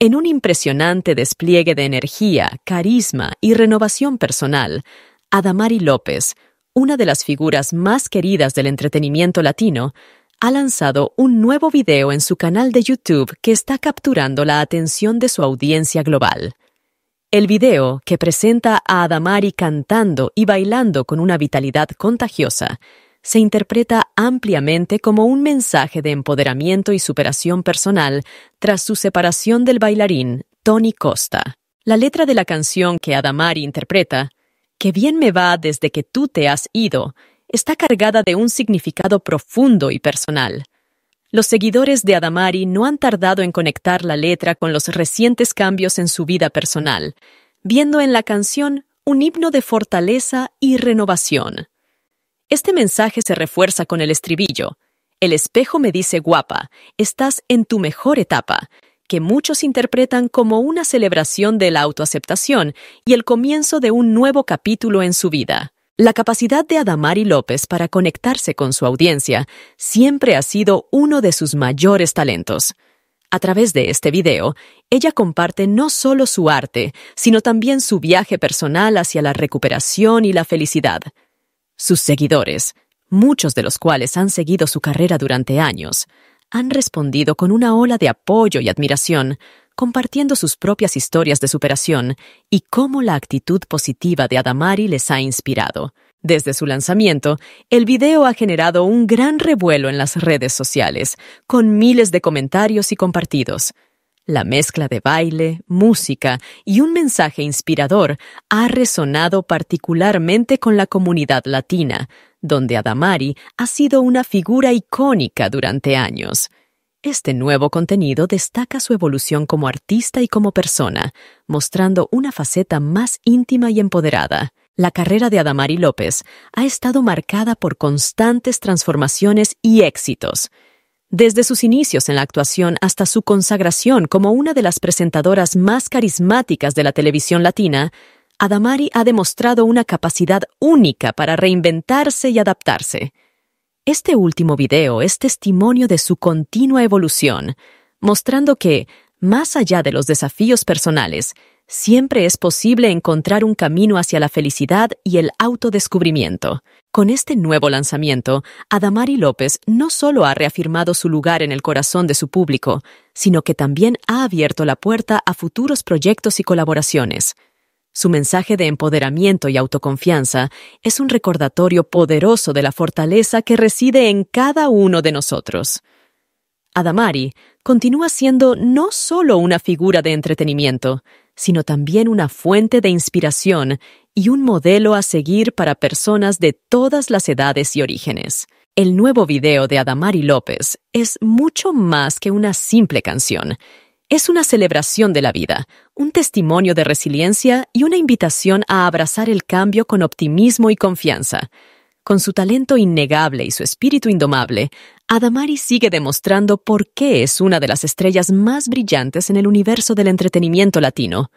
En un impresionante despliegue de energía, carisma y renovación personal, Adamari López, una de las figuras más queridas del entretenimiento latino, ha lanzado un nuevo video en su canal de YouTube que está capturando la atención de su audiencia global. El video, que presenta a Adamari cantando y bailando con una vitalidad contagiosa, se interpreta ampliamente como un mensaje de empoderamiento y superación personal tras su separación del bailarín Tony Costa. La letra de la canción que Adamari interpreta, Que bien me va desde que tú te has ido, está cargada de un significado profundo y personal. Los seguidores de Adamari no han tardado en conectar la letra con los recientes cambios en su vida personal, viendo en la canción un himno de fortaleza y renovación. Este mensaje se refuerza con el estribillo. El espejo me dice guapa, estás en tu mejor etapa, que muchos interpretan como una celebración de la autoaceptación y el comienzo de un nuevo capítulo en su vida. La capacidad de Adamari López para conectarse con su audiencia siempre ha sido uno de sus mayores talentos. A través de este video, ella comparte no solo su arte, sino también su viaje personal hacia la recuperación y la felicidad. Sus seguidores, muchos de los cuales han seguido su carrera durante años, han respondido con una ola de apoyo y admiración, compartiendo sus propias historias de superación y cómo la actitud positiva de Adamari les ha inspirado. Desde su lanzamiento, el video ha generado un gran revuelo en las redes sociales, con miles de comentarios y compartidos. La mezcla de baile, música y un mensaje inspirador ha resonado particularmente con la comunidad latina, donde Adamari ha sido una figura icónica durante años. Este nuevo contenido destaca su evolución como artista y como persona, mostrando una faceta más íntima y empoderada. La carrera de Adamari López ha estado marcada por constantes transformaciones y éxitos. Desde sus inicios en la actuación hasta su consagración como una de las presentadoras más carismáticas de la televisión latina, Adamari ha demostrado una capacidad única para reinventarse y adaptarse. Este último video es testimonio de su continua evolución, mostrando que, más allá de los desafíos personales, siempre es posible encontrar un camino hacia la felicidad y el autodescubrimiento. Con este nuevo lanzamiento, Adamari López no solo ha reafirmado su lugar en el corazón de su público, sino que también ha abierto la puerta a futuros proyectos y colaboraciones. Su mensaje de empoderamiento y autoconfianza es un recordatorio poderoso de la fortaleza que reside en cada uno de nosotros. Adamari continúa siendo no solo una figura de entretenimiento, sino también una fuente de inspiración y un modelo a seguir para personas de todas las edades y orígenes. El nuevo video de Adamari López es mucho más que una simple canción. Es una celebración de la vida, un testimonio de resiliencia y una invitación a abrazar el cambio con optimismo y confianza. Con su talento innegable y su espíritu indomable, Adamari sigue demostrando por qué es una de las estrellas más brillantes en el universo del entretenimiento latino,